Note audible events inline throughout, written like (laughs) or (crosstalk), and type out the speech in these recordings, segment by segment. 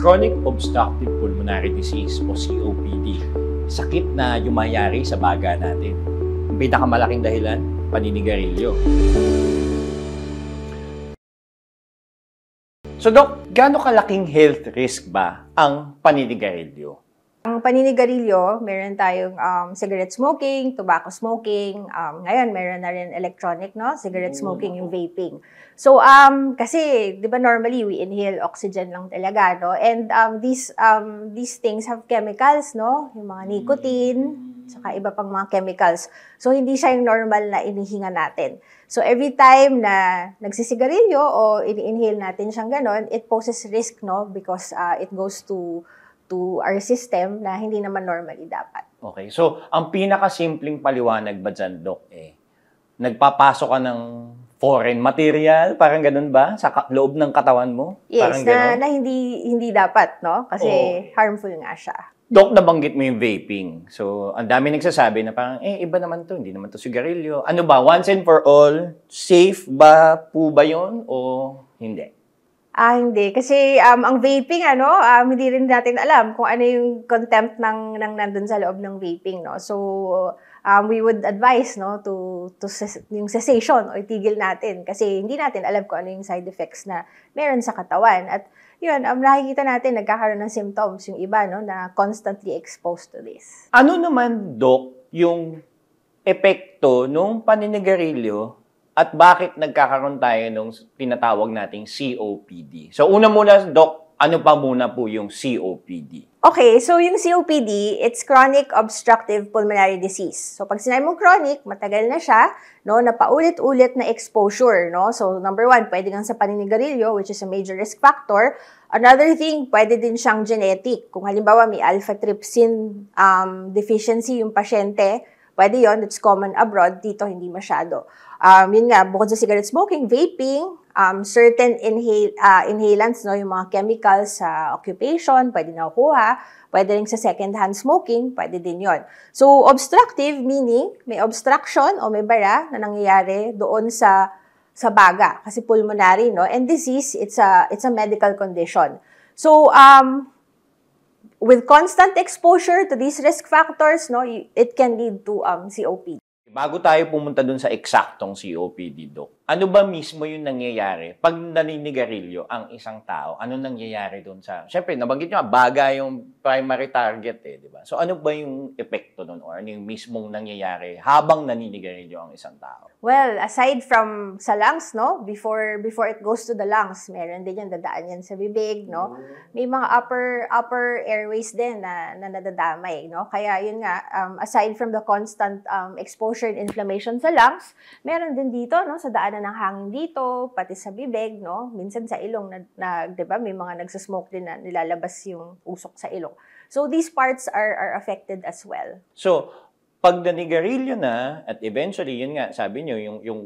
Chronic Obstructive Pulmonary Disease o COPD, sakit na yumayari sa baga natin. Ang pinakamalaking dahilan, paninigarilyo. So Doc, gaano kalaking health risk ba ang paninigarilyo? Ang paninigarilyo, meron tayong um, cigarette smoking, tobacco smoking. Um, ngayon, meron na rin electronic, no? Cigarette mm. smoking, yung vaping. So, um, kasi, di ba normally, we inhale oxygen lang talaga, no? And um, these, um, these things have chemicals, no? Yung mga mm. nicotine, saka iba pang mga chemicals. So, hindi siya yung normal na inihinga natin. So, every time na nagsisigarilyo o ini-inhale natin siyang ganon, it poses risk, no? Because uh, it goes to to our system na hindi naman normally dapat. Okay. So, ang pinakasimpleng paliwanag ba dyan, Doc, eh, nagpapasok ka ng foreign material, parang ganun ba? Sa loob ng katawan mo? Yes, parang na, ganun? na hindi, hindi dapat, no? Kasi Oo. harmful nga siya. Doc, nabanggit mo yung vaping. So, ang dami nagsasabi na parang, eh, iba naman to, hindi naman to sigarilyo. Ano ba, once and for all, safe ba po ba yun o hindi? Ah, hindi. Kasi um, ang vaping, ano, um, hindi rin natin alam kung ano yung contempt ng, ng nandun sa loob ng vaping, no? So, um, we would advise, no, to, to yung cessation o itigil natin kasi hindi natin alam kung ano yung side effects na meron sa katawan. At yun, um, nakikita natin nagkakaroon ng symptoms yung iba, no, na constantly exposed to this. Ano naman, Doc, yung epekto nung paninigarilyo at bakit nagkakaroon tayo ng tinatawag nating COPD. So una muna, Doc, ano pa muna po yung COPD? Okay, so yung COPD, it's chronic obstructive pulmonary disease. So pag sinabi mong chronic, matagal na siya, no, na paulit-ulit na exposure, no? So number one, pwede kang sa paninigarilyo, which is a major risk factor. Another thing, pwede din siyang genetic. Kung halimbawa may alpha-trypsin um, deficiency yung pasyente, Pwede yon it's common abroad, dito hindi masyado. Um, yun nga, bukod sa cigarette smoking, vaping, um, certain inhale, uh, inhalants, no, yung mga chemicals sa uh, occupation, pwede na kuha. Pwede rin sa second-hand smoking, pwede din yon So, obstructive meaning may obstruction o may bara na nangyayari doon sa sa baga kasi pulmonary no and disease it's a it's a medical condition so um with constant exposure to these risk factors, no, it can lead to um, COPD. Bago tayo pumunta dun sa eksaktong COPD, Doc, ano ba mismo yung nangyayari pag naninigarilyo ang isang tao? Ano nangyayari doon sa... Siyempre, nabanggit nyo, baga yung primary target eh, di ba? So ano ba yung epekto doon or ano yung mismong nangyayari habang naninigarilyo ang isang tao? Well, aside from sa lungs, no? Before before it goes to the lungs, meron din yan, dadaan yan sa bibig, no? Mm. May mga upper upper airways din na, na nadadamay, no? Kaya yun nga, um, aside from the constant um, exposure and inflammation sa lungs, meron din dito, no? Sa daanan na ng hangin dito, pati sa bibig, no? Minsan sa ilong, na, na 'di ba, may mga nagsasmoke din na nilalabas yung usok sa ilong. So these parts are are affected as well. So pag nanigarilyo na at eventually yun nga sabi nyo, yung yung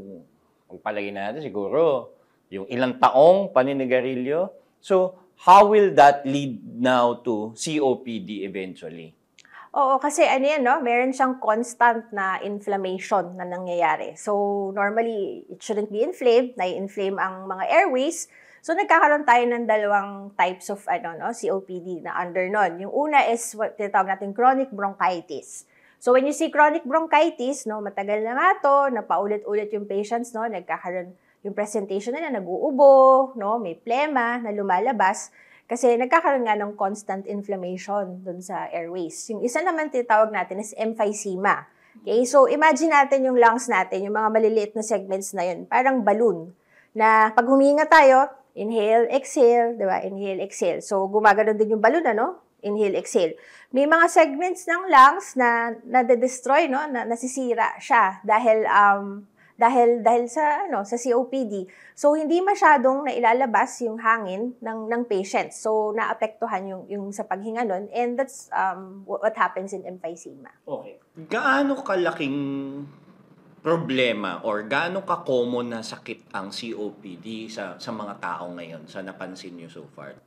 pagpalagay natin siguro yung ilang taong paninigarilyo. So how will that lead now to COPD eventually? Oo, kasi ano yan, no? meron siyang constant na inflammation na nangyayari. So, normally, it shouldn't be inflamed, na-inflame ang mga airways. So, nagkakaroon tayo ng dalawang types of ano, no? COPD na under nun. Yung una is what tinatawag natin chronic bronchitis. So, when you see chronic bronchitis, no, matagal na nga to, napaulit-ulit yung patients, no, nagkakaroon yung presentation nila, nag-uubo, no, may plema na lumalabas kasi nagkakaroon nga ng constant inflammation dun sa airways. Yung isa naman tinatawag natin is emphysema. Okay, so imagine natin yung lungs natin, yung mga maliliit na segments na yun, parang balloon na pag huminga tayo, inhale, exhale, di ba? Inhale, exhale. So gumagano din yung balloon, ano? Inhale, exhale. May mga segments ng lungs na nade-destroy, no? Na, nasisira siya dahil um, dahil dahil sa ano sa COPD. So hindi masyadong nailalabas yung hangin ng ng patient. So naapektuhan yung yung sa paghinga noon and that's um what happens in emphysema. Okay. Gaano kalaking problema or gaano ka common na sakit ang COPD sa sa mga tao ngayon sa napansin niyo so far?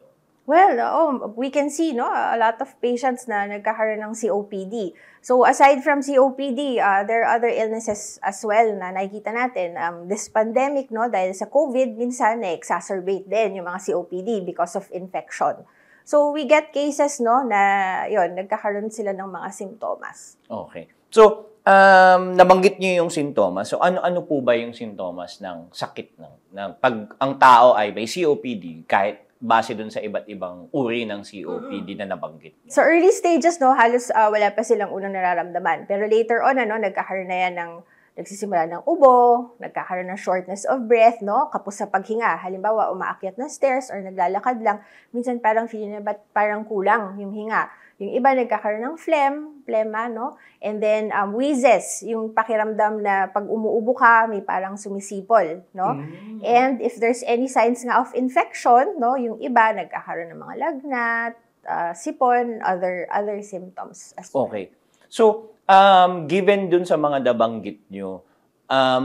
Well, oh, we can see no a lot of patients na nagkakaroon ng COPD. So aside from COPD, uh, there are other illnesses as well na nakikita natin. Um, this pandemic no dahil sa COVID minsan na eh, exacerbate din yung mga COPD because of infection. So we get cases no na yon nagkakaroon sila ng mga sintomas. Okay. So um, nabanggit niyo yung sintomas. So ano-ano po ba yung sintomas ng sakit ng, ng pag ang tao ay may COPD kahit base dun sa iba't ibang uri ng COPD mm na nabanggit. So early stages, no, halos uh, wala pa silang unang nararamdaman. Pero later on, ano, nagkakaroon na yan ng nagsisimula ng ubo, nagkakaroon ng shortness of breath, no? Kapos sa paghinga. Halimbawa, umaakyat ng stairs or naglalakad lang, minsan parang feeling na ba't parang kulang yung hinga. Yung iba nagkakaroon ng phlegm, plema, no? And then um, wheezes, yung pakiramdam na pag umuubo ka, may parang sumisipol, no? Mm. And if there's any signs nga of infection, no? Yung iba nagkakaroon ng mga lagnat, uh, sipon, other other symptoms as well. Okay. So, Um, given dun sa mga nabanggit nyo, um,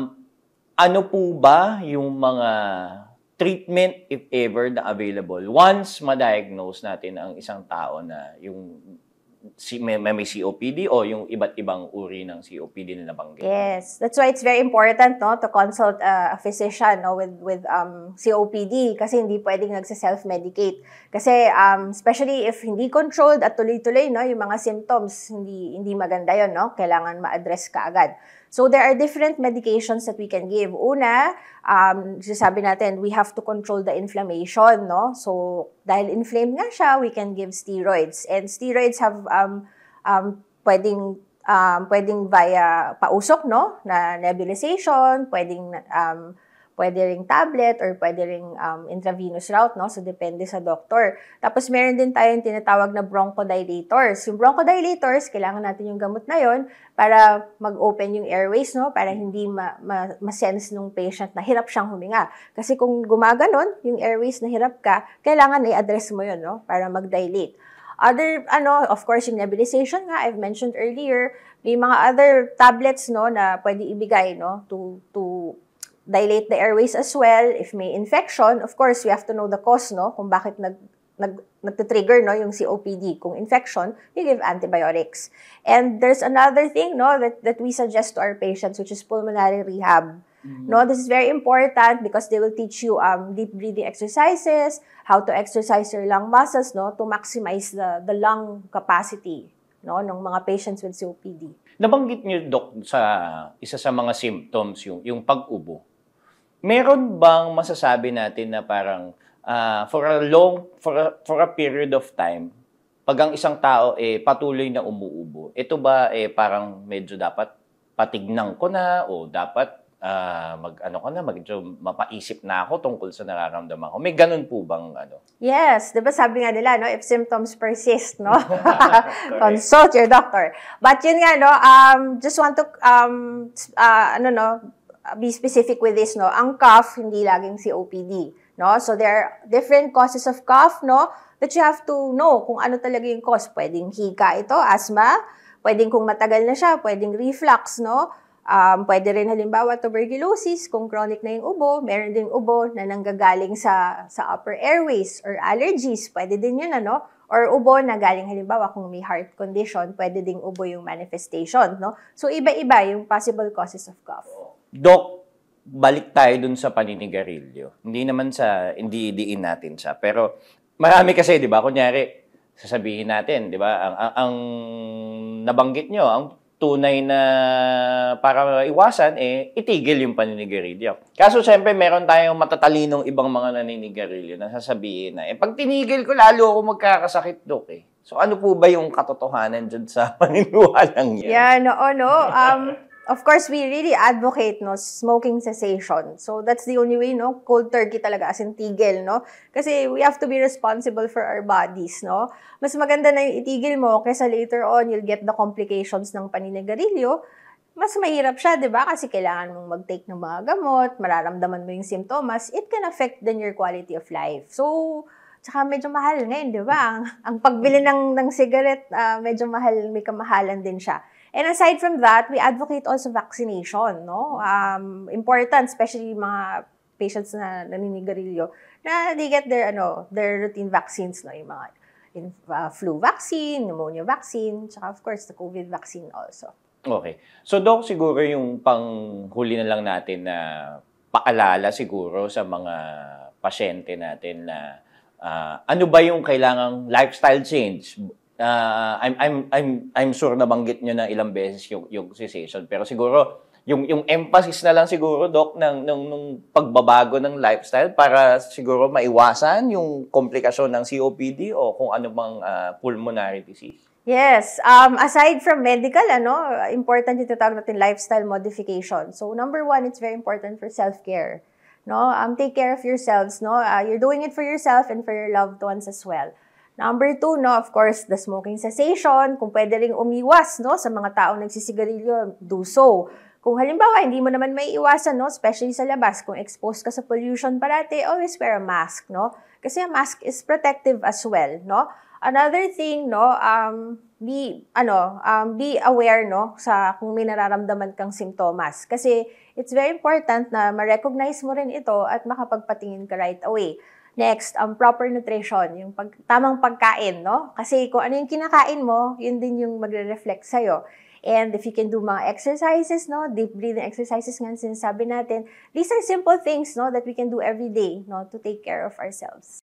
ano po ba yung mga treatment if ever na available once ma-diagnose natin ang isang tao na yung si, may, may COPD o yung iba't ibang uri ng COPD na nabanggit. Yes, that's why it's very important no to consult uh, a physician no with with um COPD kasi hindi pwedeng nagse-self-medicate. Kasi um especially if hindi controlled at tuloy-tuloy no yung mga symptoms, hindi hindi maganda 'yon no. Kailangan ma-address ka agad. So there are different medications that we can give. Una, um, sabi natin, we have to control the inflammation, no? So dahil inflamed nga siya, we can give steroids. And steroids have um, um, pwedeng um, pwedeng via pausok, no? Na nebulization, pwedeng um, Pwede ring tablet or pwede ring um, intravenous route, no? So, depende sa doctor. Tapos, meron din tayong tinatawag na bronchodilators. Yung bronchodilators, kailangan natin yung gamot na yon para mag-open yung airways, no? Para hindi ma-sense ma- ma, ma nung patient na hirap siyang huminga. Kasi kung gumaganon, yung airways na hirap ka, kailangan i-address mo yon no? Para mag-dilate. Other, ano, of course, yung nebulization nga, I've mentioned earlier, may mga other tablets, no, na pwede ibigay, no, to, to dilate the airways as well. If may infection, of course, we have to know the cause, no? Kung bakit nag, nag, nagtitrigger, no, yung COPD. Kung infection, you give antibiotics. And there's another thing, no, that, that we suggest to our patients, which is pulmonary rehab. Mm-hmm. No, this is very important because they will teach you um, deep breathing exercises, how to exercise your lung muscles, no, to maximize the, the lung capacity, no, ng mga patients with COPD. Nabanggit niyo, Doc, sa isa sa mga symptoms, yung, yung pag-ubo meron bang masasabi natin na parang uh, for a long for a, for a period of time pag ang isang tao eh patuloy na umuubo ito ba eh parang medyo dapat patignan ko na o dapat uh, mag ano ko na medyo mapaisip na ako tungkol sa nararamdaman ko may ganun po bang ano Yes 'di ba sabi nga nila no if symptoms persist no (laughs) consult your doctor but yun nga no um just want to um uh, ano no be specific with this, no? Ang cough, hindi laging COPD, no? So, there are different causes of cough, no? That you have to know kung ano talaga yung cause. Pwedeng hika ito, asthma. Pwedeng kung matagal na siya, pwedeng reflux, no? Um, pwede rin halimbawa tuberculosis, kung chronic na yung ubo, meron din ubo na nanggagaling sa, sa upper airways or allergies, pwede din yun, ano? Or ubo na galing halimbawa kung may heart condition, pwede ding ubo yung manifestation, no? So, iba-iba yung possible causes of cough. Dok, balik tayo dun sa paninigarilyo. Hindi naman sa, hindi idiin natin siya. Pero marami kasi, di ba? Kunyari, sasabihin natin, di ba? Ang, ang, ang nabanggit nyo, ang tunay na para iwasan, eh, itigil yung paninigarilyo. Kaso siyempre, meron tayong matatalinong ibang mga naninigarilyo na sasabihin na, eh, pag tinigil ko, lalo ako magkakasakit, Dok, eh. So ano po ba yung katotohanan dyan sa (laughs) paniniwalang yan? Yeah, no, no. Um, of course, we really advocate no smoking cessation. So that's the only way, no? Cold turkey talaga, as in tigil, no? Kasi we have to be responsible for our bodies, no? Mas maganda na yung itigil mo kaysa later on you'll get the complications ng paninigarilyo. Mas mahirap siya, di ba? Kasi kailangan mong mag-take ng mga gamot, mararamdaman mo yung simptomas, it can affect then your quality of life. So, Tsaka medyo mahal ngayon, di ba? Ang, (laughs) ang pagbili ng, ng cigarette, uh, medyo mahal, may kamahalan din siya. And aside from that, we advocate also vaccination, no? Um, important, especially mga patients na naninigarilyo, na they get their, ano, their routine vaccines, no? Yung mga in, uh, flu vaccine, pneumonia vaccine, tsaka of course the COVID vaccine also. Okay. So, Doc, siguro yung panghuli na lang natin na paalala siguro sa mga pasyente natin na uh, ano ba yung kailangang lifestyle change uh, I'm I'm I'm I'm sure na banggit niyo na ilang beses yung yung cessation pero siguro yung yung emphasis na lang siguro doc ng ng ng pagbabago ng lifestyle para siguro maiwasan yung komplikasyon ng COPD o kung ano mang uh, pulmonary disease. Yes, um, aside from medical, ano, important yung tatawag natin lifestyle modification. So number one, it's very important for self-care. No, um, take care of yourselves. No, uh, you're doing it for yourself and for your loved ones as well. Number two, no, of course, the smoking cessation. Kung pwede rin umiwas no, sa mga taong nagsisigarilyo, do so. Kung halimbawa, hindi mo naman may iwasan, no? especially sa labas, kung exposed ka sa pollution parate, always wear a mask. No? Kasi a mask is protective as well. No? Another thing, no, um, be, ano, um, be aware no, sa kung may nararamdaman kang simptomas. Kasi it's very important na ma-recognize mo rin ito at makapagpatingin ka right away. Next, ang um, proper nutrition, yung pag, tamang pagkain, no? Kasi kung ano yung kinakain mo, yun din yung magre-reflect sa'yo. And if you can do mga exercises, no, deep breathing exercises nga sinasabi natin, these are simple things, no, that we can do every day, no, to take care of ourselves.